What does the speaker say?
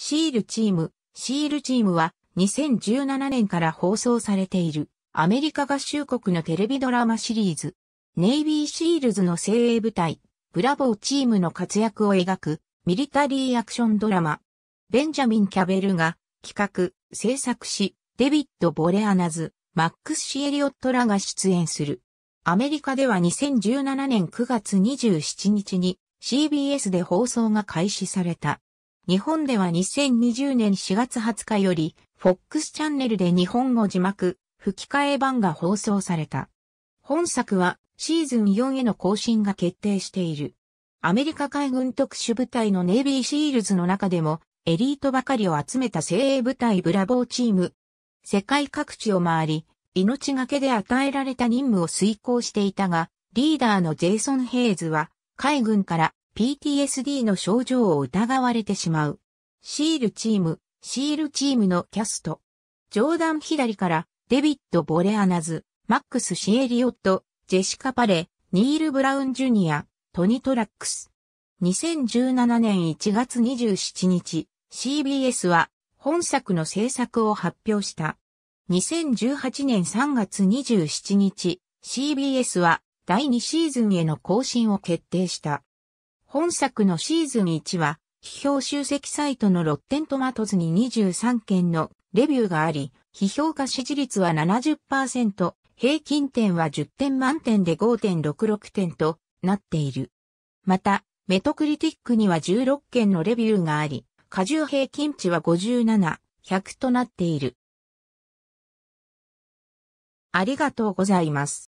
シールチーム、シールチームは2017年から放送されているアメリカ合衆国のテレビドラマシリーズ、ネイビーシールズの精鋭部隊、ブラボーチームの活躍を描くミリタリーアクションドラマ、ベンジャミン・キャベルが企画、制作し、デビッド・ボレアナズ、マックス・シエリオットらが出演する。アメリカでは2017年9月27日に CBS で放送が開始された。日本では2020年4月20日より、FOX チャンネルで日本語字幕、吹き替え版が放送された。本作は、シーズン4への更新が決定している。アメリカ海軍特殊部隊のネイビーシールズの中でも、エリートばかりを集めた精鋭部隊ブラボーチーム。世界各地を回り、命がけで与えられた任務を遂行していたが、リーダーのジェイソン・ヘイズは、海軍から PTSD の症状を疑われてしまう。シールチーム、シールチームのキャスト。ジョーダン左から、デビッド・ボレアナズ、マックス・シエリオット、ジェシカ・パレ、ニール・ブラウン・ジュニア、トニトラックス。2017年1月27日、CBS は本作の制作を発表した。2018年3月27日、CBS は第2シーズンへの更新を決定した。本作のシーズン1は、批評集積サイトのロッテントマトズに23件のレビューがあり、批評家支持率は70%、平均点は10点満点で5.66点となっている。また、メトクリティックには16件のレビューがあり、過重平均値は57、100となっている。ありがとうございます。